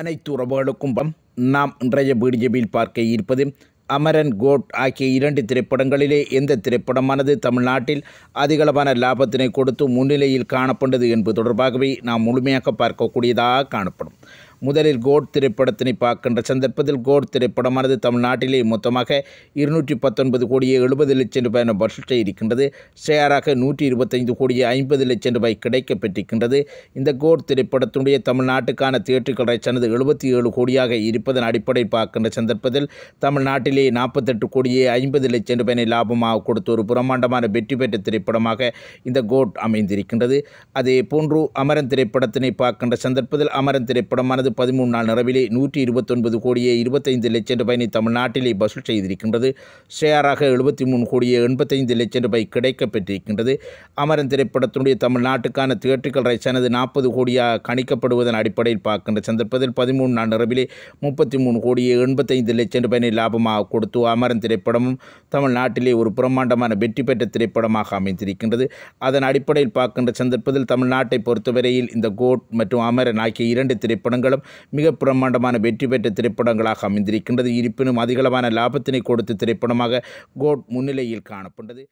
அனைத்து உறவுகளுக்கும் பம் நாம் இன்றைய பிடிஜபியில் பார்க்க இருப்பது அமரன் கோட் ஆகிய இரண்டு திரைப்படங்களிலே எந்த திரைப்படமானது தமிழ்நாட்டில் அதிகளவான லாபத்தினை கொடுத்து முன்னிலையில் காணப்பட்டது என்பது தொடர்பாகவே நாம் முழுமையாக பார்க்கக்கூடியதாக காணப்படும் முதலில் கோட் திரைப்படத்தினை பார்க்கின்ற சந்தர்ப்பத்தில் கோட் திரைப்படமானது தமிழ்நாட்டிலே மொத்தமாக இருநூற்றி பத்தொன்பது கோடியே எழுபது லட்சம் ரூபாய் என பட்ஜெட்டை இருக்கின்றது ஷேராக நூற்றி இருபத்தைந்து கோடியே ஐம்பது லட்சம் ரூபாய் கிடைக்கப்பட்டிருக்கின்றது இந்த கோட் திரைப்படத்தினுடைய தமிழ்நாட்டுக்கான தியேட்டர்கள் கடைச்சானது எழுபத்தி ஏழு கோடியாக இருப்பதன் அடிப்படை பார்க்கின்ற சந்தர்ப்பத்தில் தமிழ்நாட்டிலே நாற்பத்தெட்டு கோடியே ஐம்பது லட்சம் ரூபாயினை லாபமாக கொடுத்த ஒரு பிரம்மாண்டமான வெற்றி பெற்ற திரைப்படமாக இந்த கோட் அமைந்திருக்கின்றது அதே போன்று அமரன் திரைப்படத்தினை பார்க்கின்ற சந்தர்ப்பத்தில் அமரன் திரைப்படமானது பதிமூணு நாள் நிறவிலே நூற்றி இருபத்தொன்பது கோடியே இருபத்தைந்து லட்சம் ரூபாயினை தமிழ்நாட்டிலே வசூல் செய்திருக்கின்றது ஷேராக எழுபத்தி மூணு கோடியே எண்பத்தைந்து லட்சம் ரூபாய் கிடைக்கப்பெற்றிருக்கின்றது அமரன் திரைப்படத்தினுடைய தமிழ்நாட்டுக்கான தியேட்டர்கள் ரைட்ஸானது நாற்பது கோடியாக கணிக்கப்படுவதன் அடிப்படையில் பார்க்கின்ற சந்தர்ப்பத்தில் பதிமூணு நாள் நிறவிலே முப்பத்தி மூணு கோடியே எண்பத்தைந்து லட்சம் ரூபாயினை லாபமாக கொடுத்து அமரன் திரைப்படமும் தமிழ்நாட்டிலே ஒரு பிரம்மாண்டமான வெற்றி பெற்ற திரைப்படமாக அமைந்திருக்கின்றது அதன் அடிப்படையில் பார்க்கின்ற சந்தர்ப்பத்தில் தமிழ்நாட்டை பொறுத்தவரையில் இந்த கோட் மற்றும் அமரன் ஆகிய இரண்டு திரைப்படங்களும் திரைப்படம் மிக பிரம்மாண்டமான வெற்றி பெற்ற திரைப்படங்களாக அமைந்திருக்கின்றது இருப்பினும் அதிகளவான லாபத்தினை கொடுத்த திரைப்படமாக கோட் முன்னிலையில் காணப்பட்டது